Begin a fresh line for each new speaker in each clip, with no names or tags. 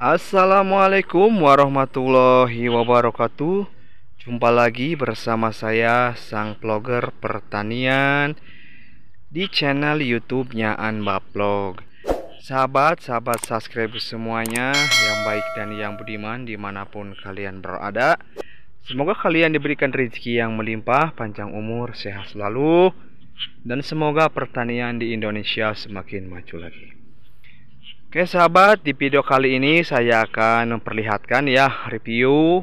Assalamualaikum warahmatullahi wabarakatuh Jumpa lagi bersama saya Sang Vlogger Pertanian Di channel YouTube-nya Anbablog. Sahabat-sahabat subscribe semuanya Yang baik dan yang budiman dimanapun kalian berada Semoga kalian diberikan rezeki yang melimpah Panjang umur, sehat selalu Dan semoga pertanian di Indonesia semakin maju lagi Oke sahabat, di video kali ini saya akan memperlihatkan ya review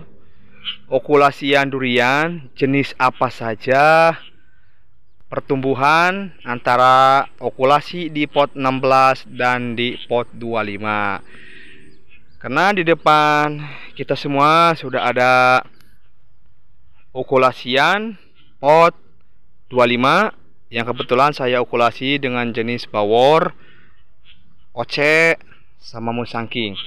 okulasian durian jenis apa saja pertumbuhan antara okulasi di pot 16 dan di pot 25 karena di depan kita semua sudah ada okulasian pot 25 yang kebetulan saya okulasi dengan jenis bawor Oce sama Musangking.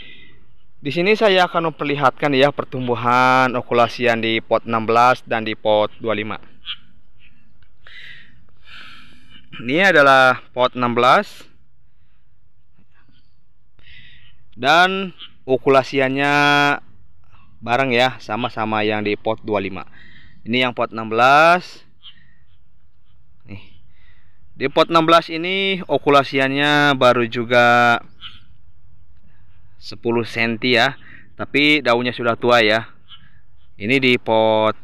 Di sini saya akan memperlihatkan ya pertumbuhan okulasian di pot 16 dan di pot 25. Ini adalah pot 16 dan okulasiannya bareng ya sama-sama yang di pot 25 ini yang pot 16 di pot 16 ini okulasiannya baru juga 10 cm ya. Tapi daunnya sudah tua ya. Ini di pot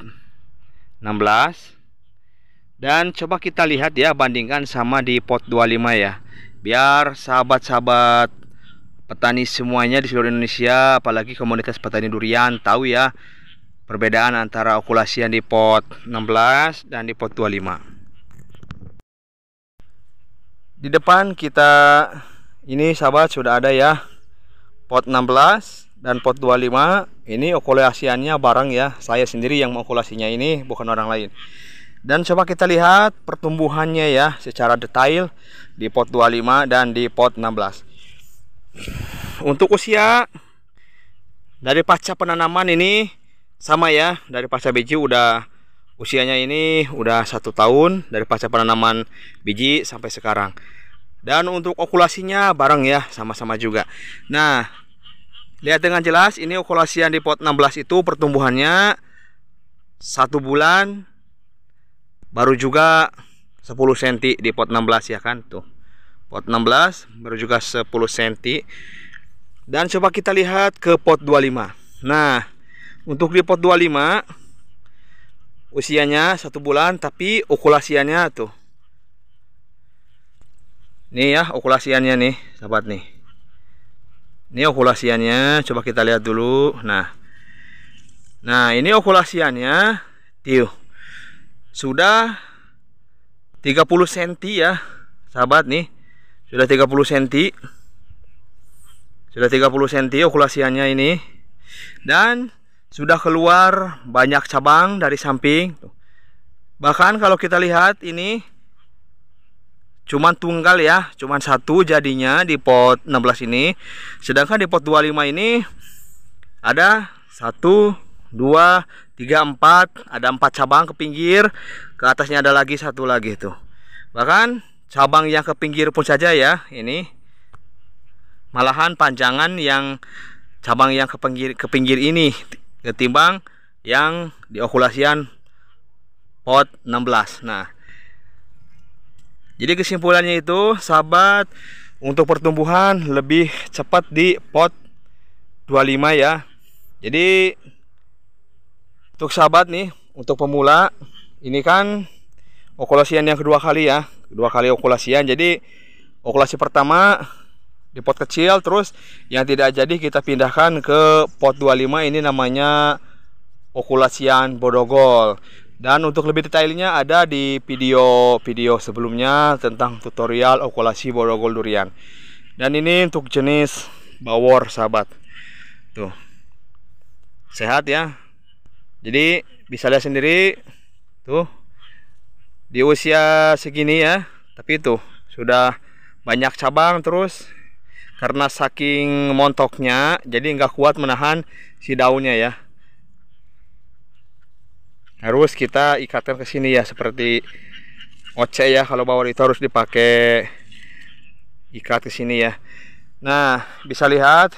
16. Dan coba kita lihat ya bandingkan sama di pot 25 ya. Biar sahabat-sahabat petani semuanya di seluruh Indonesia apalagi komunitas petani durian tahu ya perbedaan antara okulasian di pot 16 dan di pot 25 di depan kita ini sahabat sudah ada ya pot 16 dan pot 25 ini okulasiannya barang ya saya sendiri yang mengokulasinya ini bukan orang lain dan coba kita lihat pertumbuhannya ya secara detail di pot 25 dan di pot 16 untuk usia dari pasca penanaman ini sama ya dari pasca biji udah usianya ini udah satu tahun dari pasca penanaman biji sampai sekarang dan untuk okulasinya bareng ya sama-sama juga nah lihat dengan jelas ini okulasi yang di pot 16 itu pertumbuhannya satu bulan baru juga 10 cm di pot 16 ya kan tuh pot 16 baru juga 10 cm dan coba kita lihat ke pot 25 nah untuk di pot 25 usianya satu bulan tapi okulasiannya tuh nih ya okulasiannya nih sahabat nih ini okulasiannya coba kita lihat dulu nah nah ini okulasiannya tiu sudah 30 cm ya sahabat nih sudah 30 cm sudah 30 cm okulasiannya ini dan sudah keluar banyak cabang dari samping. Bahkan kalau kita lihat ini cuman tunggal ya, cuman satu jadinya di pot 16 ini. Sedangkan di pot 25 ini ada satu, dua, tiga, empat, ada empat cabang ke pinggir, ke atasnya ada lagi satu lagi itu Bahkan cabang yang ke pinggir pun saja ya, ini malahan panjangan yang cabang yang ke pinggir ke pinggir ini ketimbang yang diokulasian pot 16 nah jadi kesimpulannya itu sahabat untuk pertumbuhan lebih cepat di pot 25 ya jadi untuk sahabat nih untuk pemula ini kan okulasian yang kedua kali ya kedua kali okulasian jadi okulasi pertama di pot kecil terus yang tidak jadi kita pindahkan ke pot 25 ini namanya okulasian bodogol dan untuk lebih detailnya ada di video-video sebelumnya tentang tutorial okulasi bodogol durian dan ini untuk jenis bawor sahabat tuh sehat ya jadi bisa lihat sendiri tuh di usia segini ya tapi tuh sudah banyak cabang terus karena saking montoknya jadi nggak kuat menahan si daunnya ya harus kita ikatkan ke sini ya seperti oce ya kalau bawa itu harus dipakai ikat ke sini ya nah bisa lihat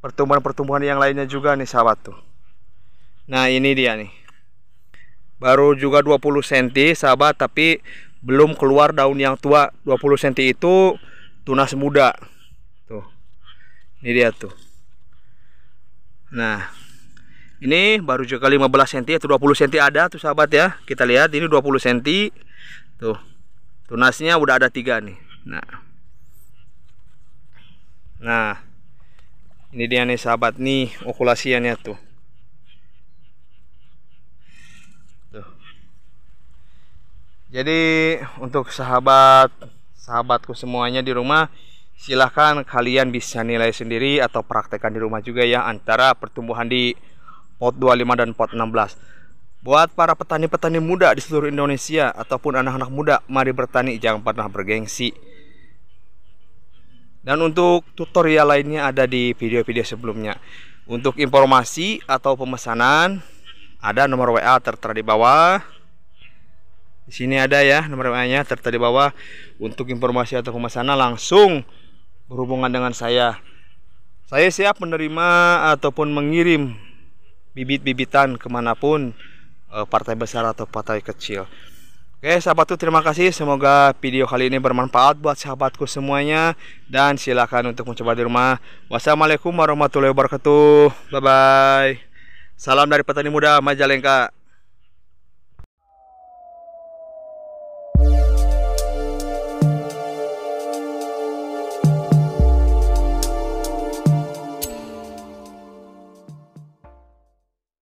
pertumbuhan-pertumbuhan yang lainnya juga nih sahabat tuh nah ini dia nih baru juga 20 cm sahabat tapi belum keluar daun yang tua 20 cm itu tunas muda ini dia tuh nah ini baru juga 15 cm atau 20 cm ada tuh sahabat ya kita lihat ini 20 cm tuh tunasnya udah ada tiga nih nah nah ini dia nih sahabat nih okulasiannya tuh Jadi untuk sahabat sahabatku semuanya di rumah silahkan kalian bisa nilai sendiri atau praktekkan di rumah juga ya antara pertumbuhan di pot 25 dan pot 16 buat para petani-petani muda di seluruh Indonesia ataupun anak-anak muda mari bertani jangan pernah bergengsi dan untuk tutorial lainnya ada di video-video sebelumnya untuk informasi atau pemesanan ada nomor WA tertera di bawah di sini ada ya nomor WA-nya tertera di bawah. Untuk informasi atau pemesanan langsung berhubungan dengan saya. Saya siap menerima ataupun mengirim bibit-bibitan kemanapun e, partai besar atau partai kecil. Oke sahabatku terima kasih semoga video kali ini bermanfaat buat sahabatku semuanya dan silakan untuk mencoba di rumah. Wassalamualaikum warahmatullahi wabarakatuh. Bye bye. Salam dari petani muda Majalengka.